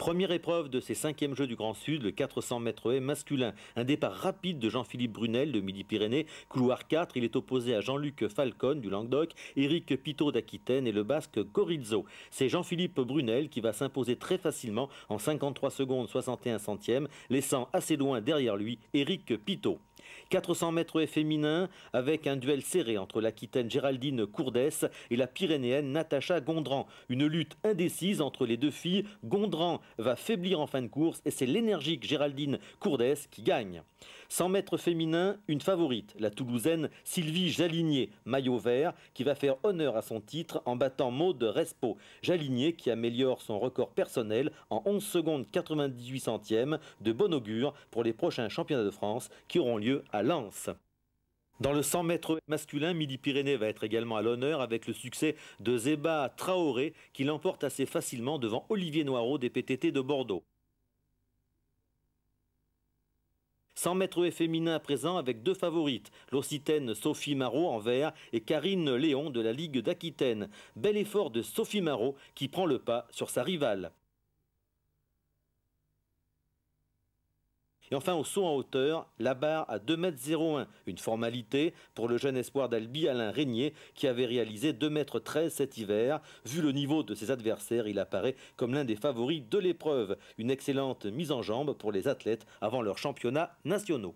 Première épreuve de ces cinquièmes Jeux du Grand Sud, le 400 mètres haies masculin. Un départ rapide de Jean-Philippe Brunel de Midi-Pyrénées, couloir 4. Il est opposé à Jean-Luc Falcon du Languedoc, Éric Pitot d'Aquitaine et le Basque Corizzo. C'est Jean-Philippe Brunel qui va s'imposer très facilement en 53 secondes 61 centièmes, laissant assez loin derrière lui Éric Pitot. 400 mètres féminin avec un duel serré entre l'Aquitaine Géraldine Courdès et la Pyrénéenne Natacha Gondran. Une lutte indécise entre les deux filles. Gondran va faiblir en fin de course et c'est l'énergique Géraldine Courdès qui gagne. 100 mètres féminin, une favorite, la Toulousaine Sylvie Jaligné, maillot vert, qui va faire honneur à son titre en battant Maude Respo. Jaligné qui améliore son record personnel en 11 secondes 98 centièmes de bon augure pour les prochains championnats de France qui auront lieu à Lens. Dans le 100 mètres masculin, Midi-Pyrénées va être également à l'honneur avec le succès de Zéba Traoré qui l'emporte assez facilement devant Olivier Noirot des PTT de Bordeaux. 100 mètres féminin à présent avec deux favorites, l'Occitaine Sophie Marot en vert et Karine Léon de la Ligue d'Aquitaine. Bel effort de Sophie Marot qui prend le pas sur sa rivale. Et enfin, au saut en hauteur, la barre à 2,01 m, une formalité pour le jeune espoir d'Albi Alain Régnier qui avait réalisé 2,13 m cet hiver. Vu le niveau de ses adversaires, il apparaît comme l'un des favoris de l'épreuve. Une excellente mise en jambe pour les athlètes avant leurs championnats nationaux.